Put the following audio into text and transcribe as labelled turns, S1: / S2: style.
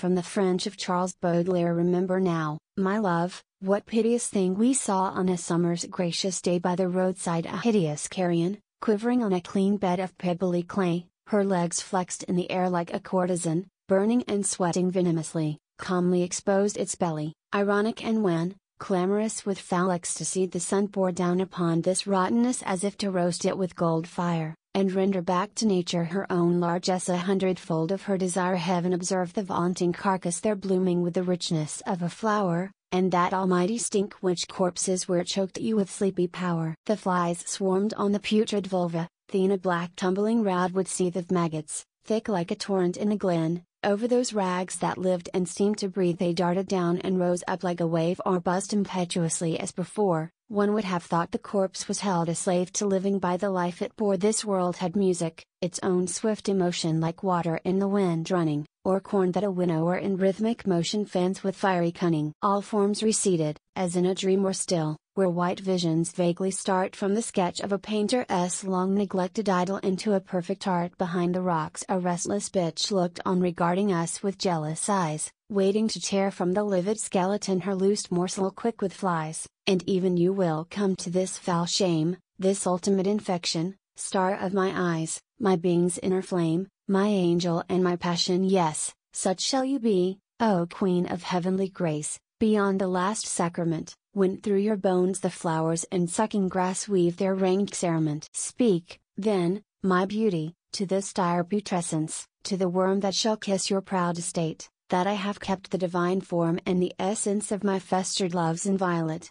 S1: from the French of Charles Baudelaire Remember now, my love, what piteous thing we saw on a summer's gracious day by the roadside a hideous carrion, quivering on a clean bed of pebbly clay, her legs flexed in the air like a courtesan, burning and sweating venomously, calmly exposed its belly, ironic and when, clamorous with foul ecstasy the sun bore down upon this rottenness as if to roast it with gold fire and render back to nature her own largesse a hundredfold of her desire heaven observe the vaunting carcass there blooming with the richness of a flower, and that almighty stink which corpses were choked you with sleepy power. The flies swarmed on the putrid vulva, thin a black tumbling rod would seethe of maggots, thick like a torrent in a glen, over those rags that lived and seemed to breathe they darted down and rose up like a wave or buzzed impetuously as before, one would have thought the corpse was held a slave to living by the life it bore. This world had music, its own swift emotion like water in the wind running, or corn that a winnower in rhythmic motion fans with fiery cunning. All forms receded, as in a dream or still, where white visions vaguely start from the sketch of a painter's long neglected idol into a perfect art behind the rocks a restless bitch looked on regarding us with jealous eyes, waiting to tear from the livid skeleton her loosed morsel quick with flies, and even you will come to this foul shame, this ultimate infection, star of my eyes, my being's inner flame, my angel and my passion yes, such shall you be, O Queen of heavenly grace, beyond the last sacrament. When through your bones the flowers and sucking grass weave their rank cerement. Speak, then, my beauty, to this dire putrescence, to the worm that shall kiss your proud estate, that I have kept the divine form and the essence of my festered loves inviolate,